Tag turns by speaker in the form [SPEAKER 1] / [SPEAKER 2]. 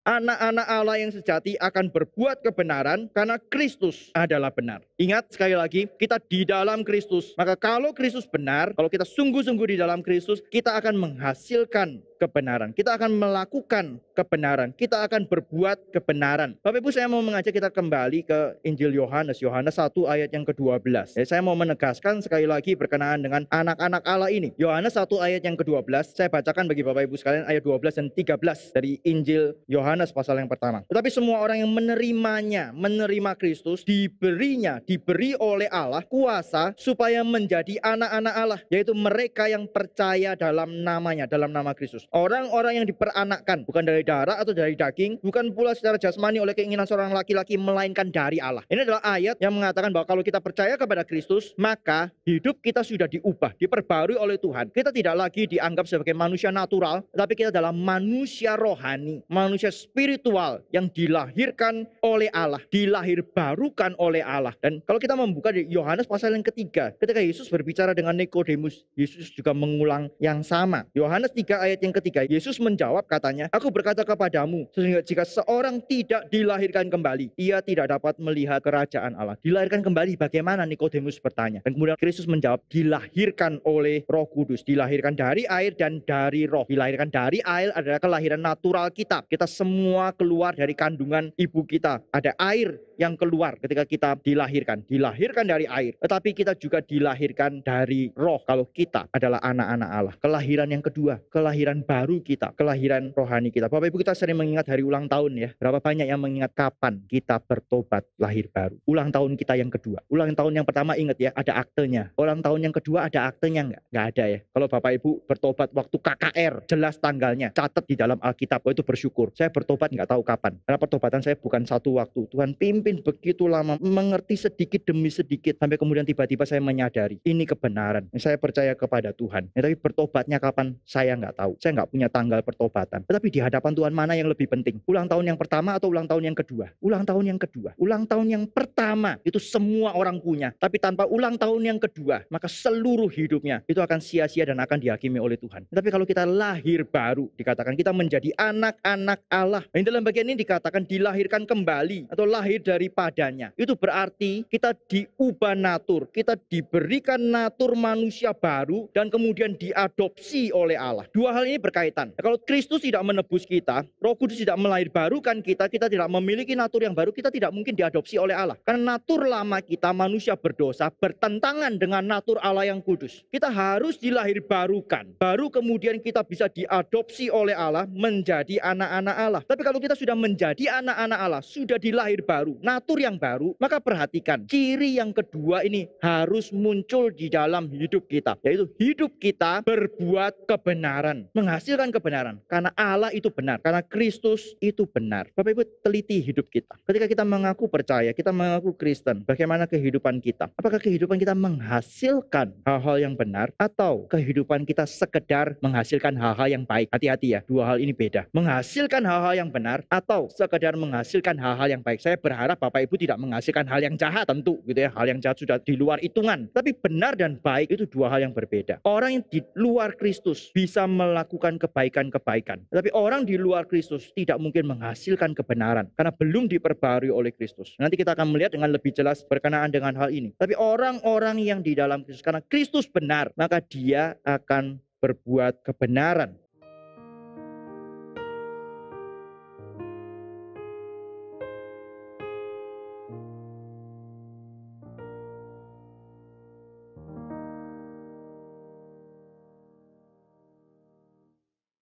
[SPEAKER 1] Anak-anak Allah yang sejati akan berbuat kebenaran karena Kristus adalah benar. Ingat sekali lagi, kita di dalam Kristus. Maka kalau Kristus benar, kalau kita sungguh-sungguh di dalam Kristus, kita akan menghasilkan kebenaran. Kita akan melakukan kebenaran. Kita akan berbuat kebenaran. Bapak Ibu saya mau mengajak kita kembali ke Injil Yohanes. Yohanes 1 ayat yang ke-12. Ya, eh, saya mau menegaskan sekali lagi berkenaan dengan anak-anak Allah ini. Yohanes 1 ayat yang ke-12. Saya bacakan bagi Bapak Ibu sekalian ayat 12 dan 13 dari Injil Yohanes pasal yang pertama. Tetapi semua orang yang menerimanya, menerima Kristus, diberinya, diberi oleh Allah kuasa supaya menjadi anak-anak Allah. Yaitu mereka yang percaya dalam namanya, dalam nama Kristus. Orang-orang yang diperanakkan bukan dari darah atau dari daging, bukan pula secara jasmani oleh keinginan seorang laki-laki melainkan dari Allah. Ini adalah ayat yang mengatakan bahwa kalau kita percaya kepada Kristus, maka hidup kita sudah diubah, diperbarui oleh Tuhan. Kita tidak lagi dianggap sebagai manusia natural, tapi kita adalah manusia rohani, manusia spiritual yang dilahirkan oleh Allah, dilahir barukan oleh Allah. Dan kalau kita membuka di Yohanes pasal yang ketiga, ketika Yesus berbicara dengan Nikodemus, Yesus juga mengulang yang sama. Yohanes 3 ayat yang ketiga Ketiga, Yesus menjawab katanya, Aku berkata kepadamu, sehingga jika seorang tidak dilahirkan kembali, ia tidak dapat melihat kerajaan Allah. Dilahirkan kembali bagaimana Nikodemus bertanya. Dan kemudian Kristus menjawab, dilahirkan oleh roh kudus. Dilahirkan dari air dan dari roh. Dilahirkan dari air adalah kelahiran natural kita. Kita semua keluar dari kandungan ibu kita. Ada air yang keluar ketika kita dilahirkan. Dilahirkan dari air, tetapi kita juga dilahirkan dari roh kalau kita adalah anak-anak Allah. Kelahiran yang kedua, kelahiran baru kita, kelahiran rohani kita. Bapak Ibu kita sering mengingat hari ulang tahun ya. Berapa banyak yang mengingat kapan kita bertobat lahir baru. Ulang tahun kita yang kedua. Ulang tahun yang pertama ingat ya, ada aktenya. Ulang tahun yang kedua ada aktenya nggak? Nggak ada ya. Kalau Bapak Ibu bertobat waktu KKR, jelas tanggalnya. Catat di dalam Alkitab, oh, itu bersyukur. Saya bertobat nggak tahu kapan. Karena pertobatan saya bukan satu waktu. Tuhan pimpin memimpin begitu lama mengerti sedikit demi sedikit sampai kemudian tiba-tiba saya menyadari ini kebenaran. Saya percaya kepada Tuhan. Ya, tapi bertobatnya kapan saya nggak tahu. Saya nggak punya tanggal pertobatan. Tetapi di hadapan Tuhan mana yang lebih penting? Ulang tahun yang pertama atau ulang tahun yang kedua? Ulang tahun yang kedua. Ulang tahun yang pertama itu semua orang punya. Tapi tanpa ulang tahun yang kedua maka seluruh hidupnya itu akan sia-sia dan akan dihakimi oleh Tuhan. Tapi kalau kita lahir baru dikatakan kita menjadi anak-anak Allah. Ini dalam bagian ini dikatakan dilahirkan kembali atau lahir dari daripadanya. Itu berarti kita diubah natur, kita diberikan natur manusia baru dan kemudian diadopsi oleh Allah. Dua hal ini berkaitan. Nah, kalau Kristus tidak menebus kita, Roh Kudus tidak melahirbarukan kita, kita tidak memiliki natur yang baru, kita tidak mungkin diadopsi oleh Allah. Karena natur lama kita manusia berdosa bertentangan dengan natur Allah yang kudus. Kita harus dilahirbarukan, baru kemudian kita bisa diadopsi oleh Allah menjadi anak-anak Allah. Tapi kalau kita sudah menjadi anak-anak Allah, sudah dilahir baru, natur yang baru, maka perhatikan ciri yang kedua ini harus muncul di dalam hidup kita, yaitu hidup kita berbuat kebenaran, menghasilkan kebenaran karena Allah itu benar, karena Kristus itu benar. Bapak Ibu teliti hidup kita. Ketika kita mengaku percaya, kita mengaku Kristen, bagaimana kehidupan kita? Apakah kehidupan kita menghasilkan hal-hal yang benar atau kehidupan kita sekedar menghasilkan hal-hal yang baik? Hati-hati ya, dua hal ini beda. Menghasilkan hal-hal yang benar atau sekedar menghasilkan hal-hal yang baik. Saya berharap berharap Bapak Ibu tidak menghasilkan hal yang jahat tentu gitu ya. Hal yang jahat sudah di luar hitungan. Tapi benar dan baik itu dua hal yang berbeda. Orang yang di luar Kristus bisa melakukan kebaikan-kebaikan. Tapi orang di luar Kristus tidak mungkin menghasilkan kebenaran. Karena belum diperbarui oleh Kristus. Nanti kita akan melihat dengan lebih jelas berkenaan dengan hal ini. Tapi orang-orang yang di dalam Kristus. Karena Kristus benar. Maka dia akan berbuat kebenaran.